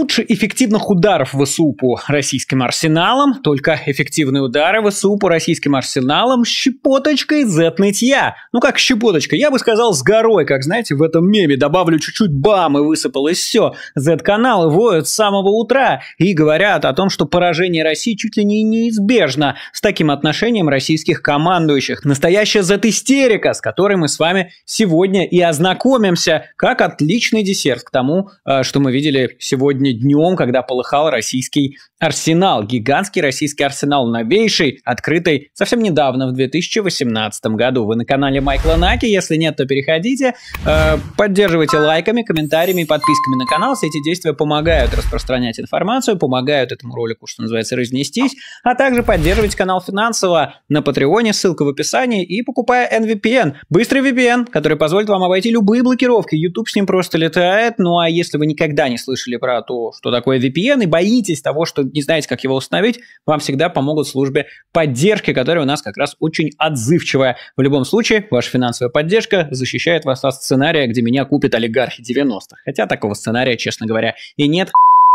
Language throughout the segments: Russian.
лучше эффективных ударов ВСУ по российским арсеналам, только эффективные удары ВСУ по российским арсеналам щепоточкой Z-нытья. Ну как щепоточка, я бы сказал с горой, как знаете в этом меме. Добавлю чуть-чуть, бам, и высыпалось все. Z-каналы воют с самого утра и говорят о том, что поражение России чуть ли не неизбежно с таким отношением российских командующих. Настоящая Z-истерика, с которой мы с вами сегодня и ознакомимся, как отличный десерт к тому, э, что мы видели сегодня сегодня днем, когда полыхал российский арсенал. Гигантский российский арсенал, новейший, открытый совсем недавно, в 2018 году. Вы на канале Майкла Наки, если нет, то переходите. Э, поддерживайте лайками, комментариями и подписками на канал. Все эти действия помогают распространять информацию, помогают этому ролику, что называется, разнестись, а также поддерживайте канал финансово на Патреоне, ссылка в описании, и покупая NVPN, быстрый VPN, который позволит вам обойти любые блокировки. YouTube с ним просто летает. Ну а если вы никогда не слышали про то, что, такое VPN и боитесь того, что не знаете, как его установить, вам всегда помогут в службе поддержки, которая у нас как раз очень отзывчивая. В любом случае, ваша финансовая поддержка защищает вас от сценария, где меня купит олигархи 90-х. Хотя такого сценария, честно говоря, и нет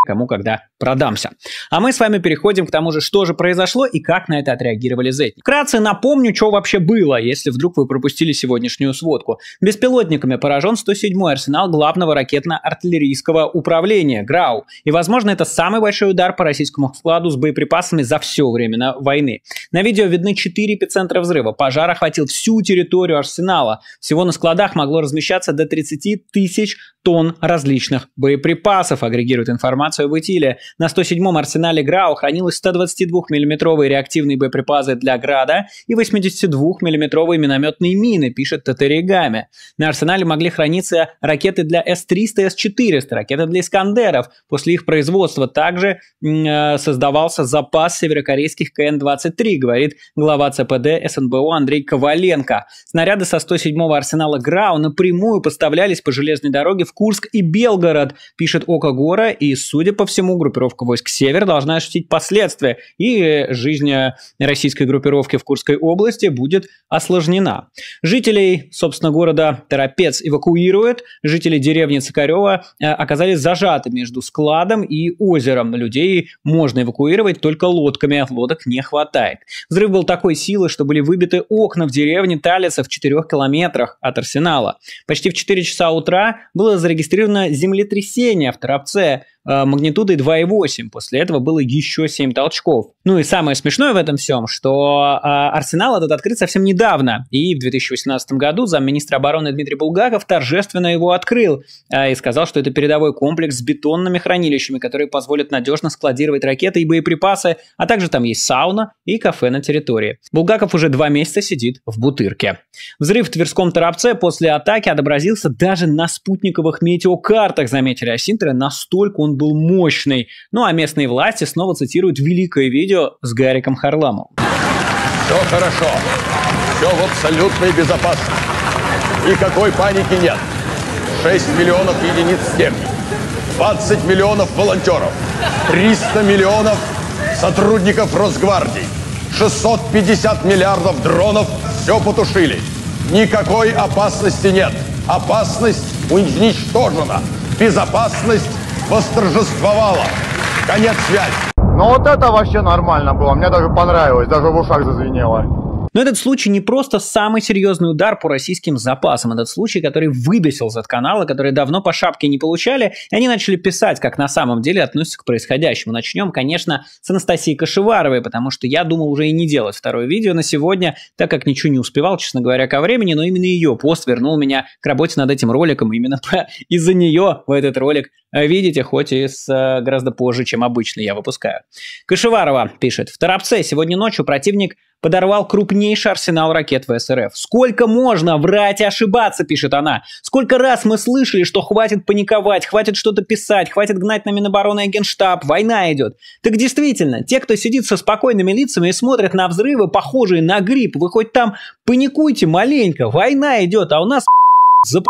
кому когда продамся. А мы с вами переходим к тому же, что же произошло и как на это отреагировали Зетни. Вкратце напомню, что вообще было, если вдруг вы пропустили сегодняшнюю сводку. Беспилотниками поражен 107-й арсенал главного ракетно-артиллерийского управления ГРАУ. И, возможно, это самый большой удар по российскому складу с боеприпасами за все время войны. На видео видны 4 эпицентра взрыва. Пожар охватил всю территорию арсенала. Всего на складах могло размещаться до 30 тысяч тонн различных боеприпасов, агрегирует информация информацию в Итиле. На 107-м арсенале ГРАУ хранилось 122 миллиметровые реактивные боеприпасы для «Града» и 82 миллиметровые минометные мины, пишет Татаригами. На арсенале могли храниться ракеты для С-300 С-400, ракеты для «Искандеров». После их производства также э, создавался запас северокорейских КН-23, говорит глава ЦПД СНБУ Андрей Коваленко. Снаряды со 107-го арсенала «Грау» напрямую поставлялись по железной дороге в Курск и Белгород, пишет Ока Гора, и, судя Судя по всему, группировка войск «Север» должна ощутить последствия, и э, жизнь э, российской группировки в Курской области будет осложнена. Жителей, собственно, города Торопец эвакуируют, жители деревни Цикарева э, оказались зажаты между складом и озером. Людей можно эвакуировать только лодками, лодок не хватает. Взрыв был такой силы, что были выбиты окна в деревне Талица в 4 километрах от арсенала. Почти в 4 часа утра было зарегистрировано землетрясение в Торопце. Э, магнитудой 2,8. После этого было еще 7 толчков. Ну и самое смешное в этом всем, что э, арсенал этот открыт совсем недавно. И в 2018 году замминистра обороны Дмитрий Булгаков торжественно его открыл э, и сказал, что это передовой комплекс с бетонными хранилищами, которые позволят надежно складировать ракеты и боеприпасы, а также там есть сауна и кафе на территории. Булгаков уже два месяца сидит в бутырке. Взрыв в Тверском Торопце после атаки отобразился даже на спутниковых метеокартах, заметили осинтеры, настолько он был мощный. Ну а местные власти снова цитируют великое видео с Гариком Харламовым. Все хорошо. Все в абсолютной безопасности. Никакой паники нет. 6 миллионов единиц техники, 20 миллионов волонтеров, 300 миллионов сотрудников Росгвардии, 650 миллиардов дронов все потушили. Никакой опасности нет. Опасность уничтожена. Безопасность восторжествовала. Конец связи. Ну вот это вообще нормально было, мне даже понравилось, даже в ушах зазвенело. Но этот случай не просто самый серьезный удар по российским запасам. Этот случай, который выбесил z канала, которые давно по шапке не получали, и они начали писать, как на самом деле относятся к происходящему. Начнем, конечно, с Анастасии Кашеваровой, потому что я думал уже и не делать второе видео на сегодня, так как ничего не успевал, честно говоря, ко времени, но именно ее пост вернул меня к работе над этим роликом. Именно из-за нее в этот ролик а видите, хоть и с, э, гораздо позже, чем обычно я выпускаю. Кашеварова пишет, в Тарапце сегодня ночью противник подорвал крупнейший арсенал ракет в СРФ. «Сколько можно врать и ошибаться?» – пишет она. «Сколько раз мы слышали, что хватит паниковать, хватит что-то писать, хватит гнать на Минобороны и Генштаб, война идет». Так действительно, те, кто сидит со спокойными лицами и смотрит на взрывы, похожие на грипп, вы хоть там паникуйте маленько, война идет, а у нас за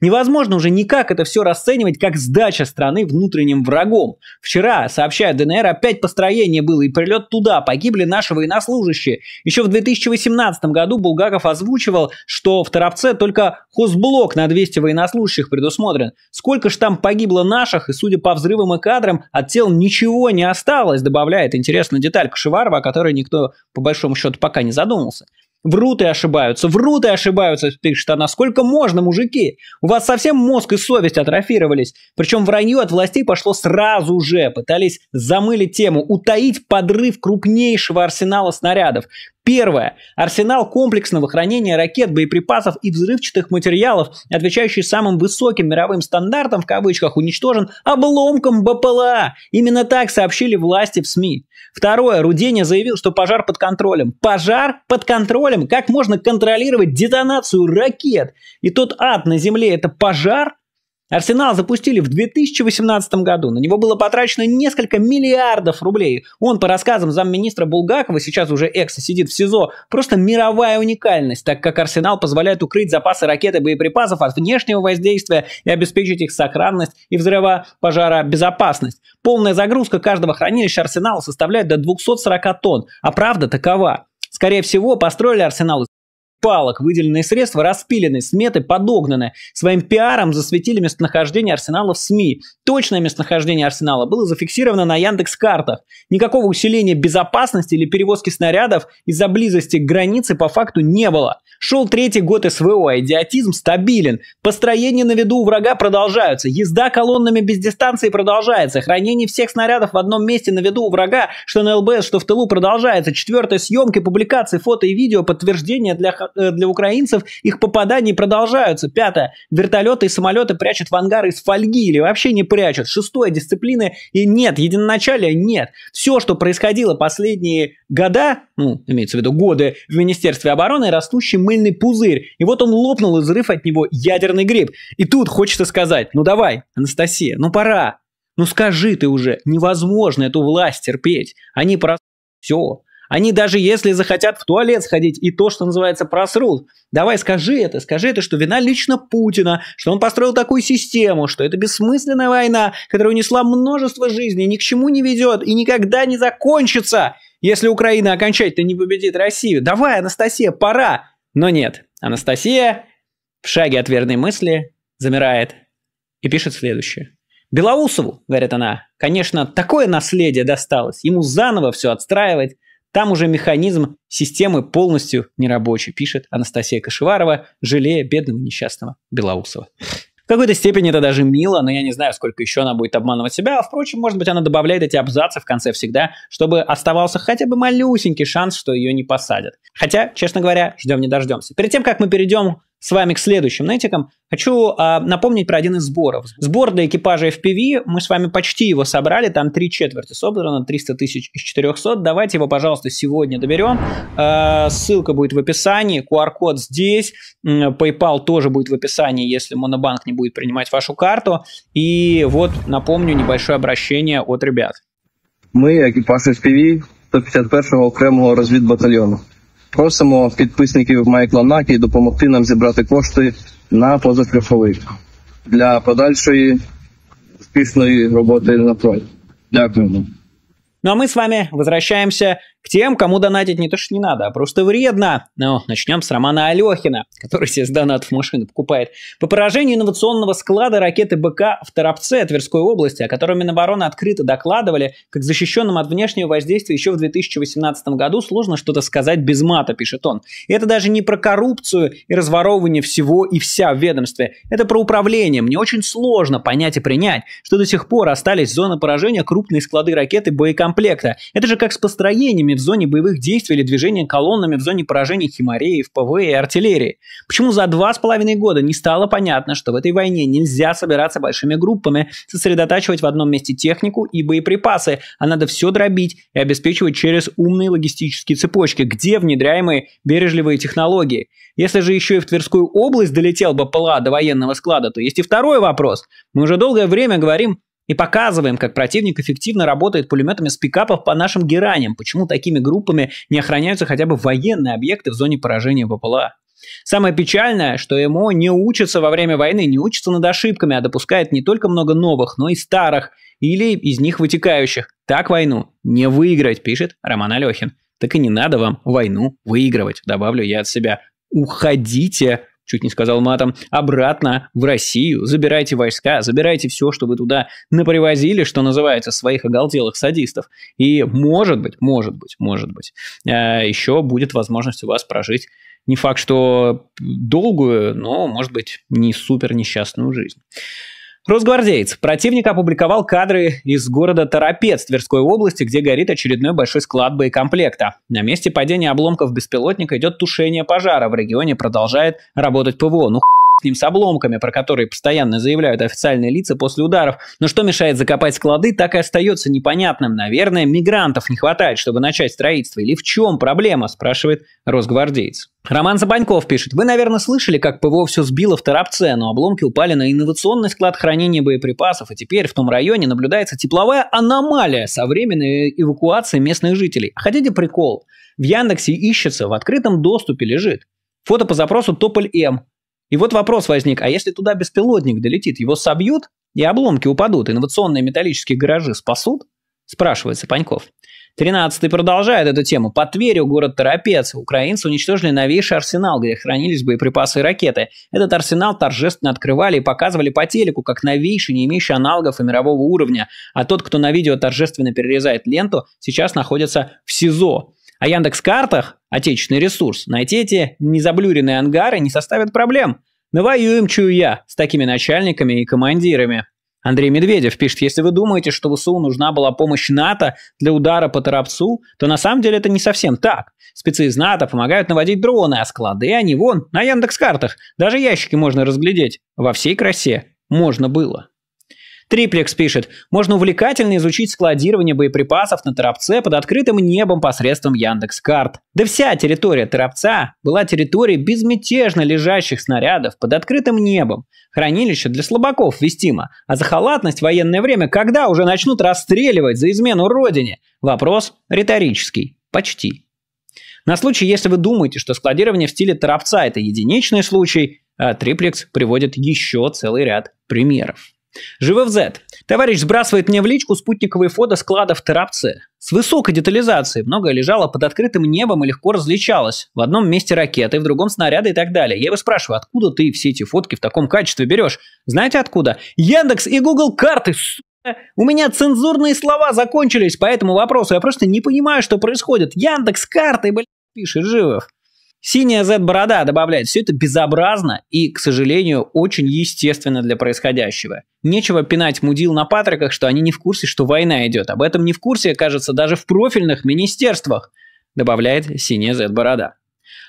Невозможно уже никак это все расценивать как сдача страны внутренним врагом. Вчера, сообщая ДНР, опять построение было и прилет туда, погибли наши военнослужащие. Еще в 2018 году Булгаков озвучивал, что в Торопце только хозблок на 200 военнослужащих предусмотрен. Сколько ж там погибло наших, и судя по взрывам и кадрам, от тел ничего не осталось, добавляет интересную деталь Кашеварова, о которой никто по большому счету пока не задумался. Врут и ошибаются, врут и ошибаются. Ты что, насколько можно, мужики? У вас совсем мозг и совесть атрофировались. Причем вранье от властей пошло сразу же. Пытались замылить тему, утаить подрыв крупнейшего арсенала снарядов. Первое. Арсенал комплексного хранения ракет, боеприпасов и взрывчатых материалов, отвечающий самым высоким мировым стандартам в кавычках, уничтожен обломком БПЛА. Именно так сообщили власти в СМИ. Второе. Руденя заявил, что пожар под контролем. Пожар под контролем? Как можно контролировать детонацию ракет? И тот ад на земле – это пожар? Арсенал запустили в 2018 году. На него было потрачено несколько миллиардов рублей. Он, по рассказам замминистра Булгакова, сейчас уже экс сидит в СИЗО, просто мировая уникальность, так как Арсенал позволяет укрыть запасы ракет и боеприпасов от внешнего воздействия и обеспечить их сохранность и взрыва пожара безопасность. Полная загрузка каждого хранилища Арсенала составляет до 240 тонн, а правда такова. Скорее всего, построили арсенал палок. Выделенные средства распилены, сметы подогнаны. Своим пиаром засветили местонахождение Арсенала в СМИ. Точное местонахождение Арсенала было зафиксировано на Яндекс-картах. Никакого усиления безопасности или перевозки снарядов из-за близости к границе по факту не было. Шел третий год СВО, а идиотизм стабилен. Построения на виду у врага продолжаются. Езда колоннами без дистанции продолжается. Хранение всех снарядов в одном месте на виду у врага, что на ЛБС, что в тылу продолжается. Четвертая съемки, публикации фото и видео, подтверждение для Э, для украинцев, их попадания продолжаются. Пятое. Вертолеты и самолеты прячут в ангары из фольги или вообще не прячут. Шестое. Дисциплины и нет. Единоначалия нет. Все, что происходило последние года, ну, имеется в виду годы, в Министерстве обороны, растущий мыльный пузырь. И вот он лопнул, и взрыв от него ядерный гриб. И тут хочется сказать, ну давай, Анастасия, ну пора. Ну скажи ты уже, невозможно эту власть терпеть. Они про... Все. Они даже если захотят в туалет сходить и то, что называется, просрут. Давай скажи это, скажи это, что вина лично Путина, что он построил такую систему, что это бессмысленная война, которая унесла множество жизней, ни к чему не ведет и никогда не закончится, если Украина окончательно не победит Россию. Давай, Анастасия, пора. Но нет, Анастасия в шаге от верной мысли замирает и пишет следующее. Белоусову, говорит она, конечно, такое наследие досталось. Ему заново все отстраивать, там уже механизм системы полностью нерабочий, пишет Анастасия Кашеварова, жалея бедного несчастного Белоусова. В какой-то степени это даже мило, но я не знаю, сколько еще она будет обманывать себя. А впрочем, может быть, она добавляет эти абзацы в конце всегда, чтобы оставался хотя бы малюсенький шанс, что ее не посадят. Хотя, честно говоря, ждем не дождемся. Перед тем, как мы перейдем с вами к следующим нетикам, хочу э, напомнить про один из сборов. Сбор для экипажа FPV, мы с вами почти его собрали, там три четверти собрано, 300 тысяч из 400. Давайте его, пожалуйста, сегодня доберем. Э, ссылка будет в описании, QR-код здесь, PayPal тоже будет в описании, если Монобанк не будет принимать вашу карту. И вот, напомню, небольшое обращение от ребят. Мы экипаж FPV 151-го окремого розвідбатальйону. Просимо підписників Майкла Накі допомогти нам зібрати кошти на позашляховик для подальшої успішної роботи на фронті. Дякуємо. Ну а мы с вами возвращаемся к тем, кому донатить не то, что не надо, а просто вредно. Но ну, начнем с Романа Алехина, который сейчас донат в машину покупает. По поражению инновационного склада ракеты БК в Торопце Тверской области, о котором Минобороны открыто докладывали, как защищенным от внешнего воздействия еще в 2018 году, сложно что-то сказать без мата, пишет он. И это даже не про коррупцию и разворовывание всего и вся в ведомстве. Это про управление. Мне очень сложно понять и принять, что до сих пор остались зоны поражения крупные склады ракеты боекомплектов комплекта. Это же как с построениями в зоне боевых действий или движения колоннами в зоне поражений химареев, ПВ и артиллерии. Почему за два с половиной года не стало понятно, что в этой войне нельзя собираться большими группами, сосредотачивать в одном месте технику и боеприпасы, а надо все дробить и обеспечивать через умные логистические цепочки, где внедряемые бережливые технологии. Если же еще и в Тверскую область долетел бы ПЛА до военного склада, то есть и второй вопрос. Мы уже долгое время говорим и показываем, как противник эффективно работает пулеметами с пикапов по нашим гераням, почему такими группами не охраняются хотя бы военные объекты в зоне поражения БПЛА. Самое печальное, что ЭМО не учится во время войны, не учится над ошибками, а допускает не только много новых, но и старых, или из них вытекающих. Так войну не выиграть, пишет Роман Алехин. Так и не надо вам войну выигрывать, добавлю я от себя. Уходите чуть не сказал матом, обратно в Россию. Забирайте войска, забирайте все, что вы туда напривозили, что называется, своих оголделых садистов. И может быть, может быть, может быть, э, еще будет возможность у вас прожить не факт, что долгую, но, может быть, не супер несчастную жизнь. Росгвардейц. Противник опубликовал кадры из города Торопец Тверской области, где горит очередной большой склад боекомплекта. На месте падения обломков беспилотника идет тушение пожара. В регионе продолжает работать ПВО. Ну, к ним с обломками, про которые постоянно заявляют официальные лица после ударов. Но что мешает закопать склады, так и остается непонятным. Наверное, мигрантов не хватает, чтобы начать строительство. Или в чем проблема, спрашивает росгвардеец. Роман Забаньков пишет. Вы, наверное, слышали, как ПВО все сбило в Тарапце, но обломки упали на инновационный склад хранения боеприпасов, и теперь в том районе наблюдается тепловая аномалия со временной эвакуацией местных жителей. А хотите прикол? В Яндексе ищется, в открытом доступе лежит. Фото по запросу Тополь М. И вот вопрос возник, а если туда беспилотник долетит, его собьют и обломки упадут, инновационные металлические гаражи спасут? Спрашивается Паньков. Тринадцатый продолжает эту тему. По Тверю, город Торопец, украинцы уничтожили новейший арсенал, где хранились боеприпасы и ракеты. Этот арсенал торжественно открывали и показывали по телеку, как новейший, не имеющий аналогов и мирового уровня. А тот, кто на видео торжественно перерезает ленту, сейчас находится в СИЗО. О а Яндекс-картах отечественный ресурс. Найти эти незаблюренные ангары не составит проблем. Навоюем, чую я, с такими начальниками и командирами. Андрей Медведев пишет, если вы думаете, что ВСУ нужна была помощь НАТО для удара по Тарапцу, то на самом деле это не совсем так. Спецы из НАТО помогают наводить дроны, а склады и они вон, на Яндекс-картах. Даже ящики можно разглядеть. Во всей красе можно было. Триплекс пишет, можно увлекательно изучить складирование боеприпасов на Тарапце под открытым небом посредством Яндекс.Карт. Да вся территория Тарапца была территорией безмятежно лежащих снарядов под открытым небом. Хранилище для слабаков вестимо, а за халатность в военное время когда уже начнут расстреливать за измену родине? Вопрос риторический. Почти. На случай, если вы думаете, что складирование в стиле Тарапца это единичный случай, э, Триплекс приводит еще целый ряд примеров. Живо в Z. Товарищ сбрасывает мне в личку спутниковые фото складов Терапце. С высокой детализацией многое лежало под открытым небом и легко различалось. В одном месте ракеты, в другом снаряды и так далее. Я его спрашиваю, откуда ты все эти фотки в таком качестве берешь? Знаете откуда? Яндекс и Google карты, у меня цензурные слова закончились по этому вопросу. Я просто не понимаю, что происходит. Яндекс карты, блядь, пишет Живых. Синяя Z-борода добавляет, все это безобразно и, к сожалению, очень естественно для происходящего. Нечего пинать мудил на патриках, что они не в курсе, что война идет. Об этом не в курсе, кажется, даже в профильных министерствах, добавляет синяя Z-борода.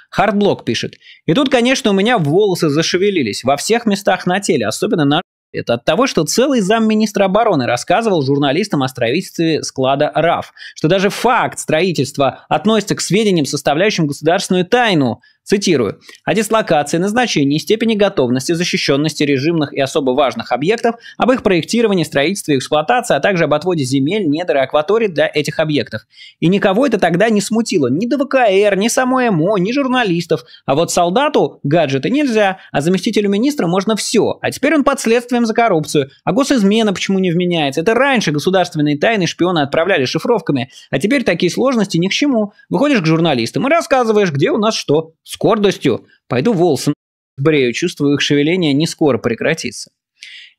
Хардблок пишет. И тут, конечно, у меня волосы зашевелились во всех местах на теле, особенно на это от того, что целый замминистра обороны рассказывал журналистам о строительстве склада РАФ, что даже факт строительства относится к сведениям, составляющим государственную тайну, Цитирую. «О дислокации, назначении, степени готовности, защищенности режимных и особо важных объектов, об их проектировании, строительстве и эксплуатации, а также об отводе земель, недр и акваторий для этих объектов». И никого это тогда не смутило. Ни ДВКР, ни само МО, ни журналистов. А вот солдату гаджеты нельзя, а заместителю министра можно все. А теперь он под следствием за коррупцию. А госизмена почему не вменяется? Это раньше государственные тайны шпионы отправляли шифровками. А теперь такие сложности ни к чему. Выходишь к журналистам и рассказываешь, где у нас что. С гордостью пойду волосы брею, чувствую их шевеление не скоро прекратится.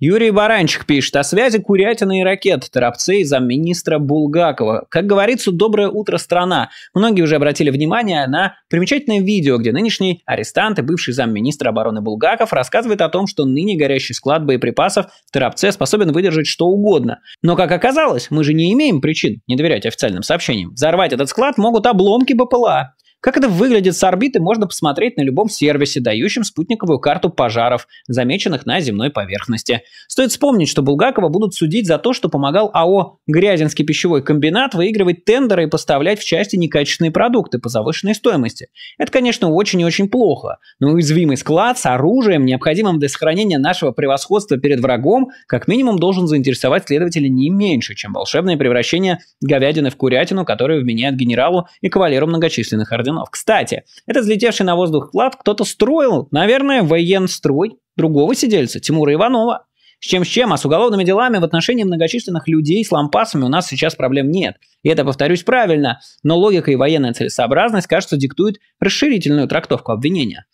Юрий Баранчик пишет о связи курятины и ракет Торопцы и замминистра Булгакова. Как говорится, доброе утро, страна. Многие уже обратили внимание на примечательное видео, где нынешний арестант и бывший замминистра обороны Булгаков рассказывает о том, что ныне горящий склад боеприпасов в Торопце способен выдержать что угодно. Но, как оказалось, мы же не имеем причин не доверять официальным сообщениям. Взорвать этот склад могут обломки БПЛА. Как это выглядит с орбиты, можно посмотреть на любом сервисе, дающем спутниковую карту пожаров, замеченных на земной поверхности. Стоит вспомнить, что Булгакова будут судить за то, что помогал АО «Грязинский пищевой комбинат» выигрывать тендеры и поставлять в части некачественные продукты по завышенной стоимости. Это, конечно, очень и очень плохо, но уязвимый склад с оружием, необходимым для сохранения нашего превосходства перед врагом, как минимум должен заинтересовать следователя не меньше, чем волшебное превращение говядины в курятину, которое вменяют генералу и кавалеру многочисленных орденов установок. Кстати, этот взлетевший на воздух клад кто-то строил, наверное, военстрой другого сидельца, Тимура Иванова. С чем с чем, а с уголовными делами в отношении многочисленных людей с лампасами у нас сейчас проблем нет. И это, повторюсь, правильно, но логика и военная целесообразность, кажется, диктует расширительную трактовку обвинения.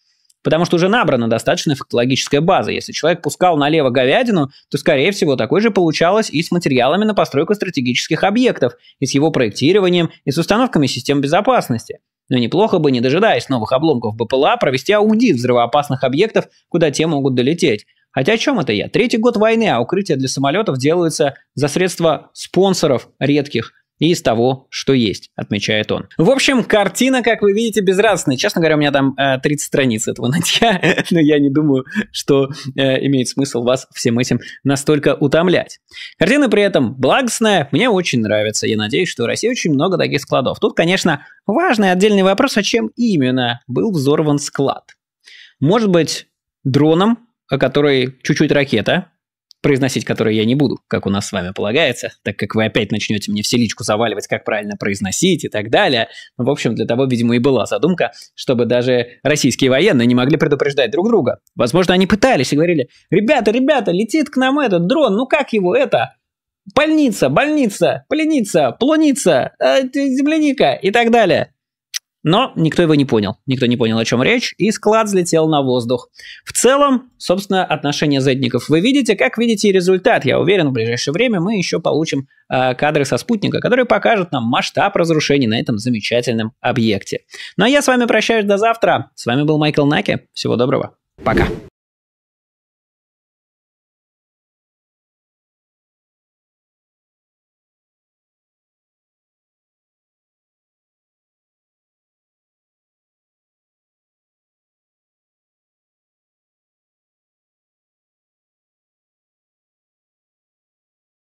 Потому что уже набрана достаточная фактологическая база. Если человек пускал налево говядину, то, скорее всего, такой же получалось и с материалами на постройку стратегических объектов, и с его проектированием, и с установками систем безопасности. Но неплохо бы, не дожидаясь новых обломков БПЛА, провести аудит взрывоопасных объектов, куда те могут долететь. Хотя о чем это я? Третий год войны, а укрытия для самолетов делаются за средства спонсоров редких и из того, что есть, отмечает он. В общем, картина, как вы видите, безрадостная. Честно говоря, у меня там э, 30 страниц этого нытья, но я не думаю, что э, имеет смысл вас всем этим настолько утомлять. Картина при этом благостная, мне очень нравится. Я надеюсь, что в России очень много таких складов. Тут, конечно, важный отдельный вопрос, а чем именно был взорван склад? Может быть, дроном, о которой чуть-чуть ракета, произносить которые я не буду, как у нас с вами полагается, так как вы опять начнете мне все личку заваливать, как правильно произносить и так далее. Ну, в общем, для того, видимо, и была задумка, чтобы даже российские военные не могли предупреждать друг друга. Возможно, они пытались и говорили, ребята, ребята, летит к нам этот дрон, ну как его это? Больница, больница, поленица, плуница, э, земляника и так далее. Но никто его не понял. Никто не понял, о чем речь, и склад взлетел на воздух. В целом, собственно, отношение зедников вы видите. Как видите и результат, я уверен, в ближайшее время мы еще получим э, кадры со спутника, которые покажут нам масштаб разрушений на этом замечательном объекте. Ну а я с вами прощаюсь до завтра. С вами был Майкл Наки. Всего доброго. Пока.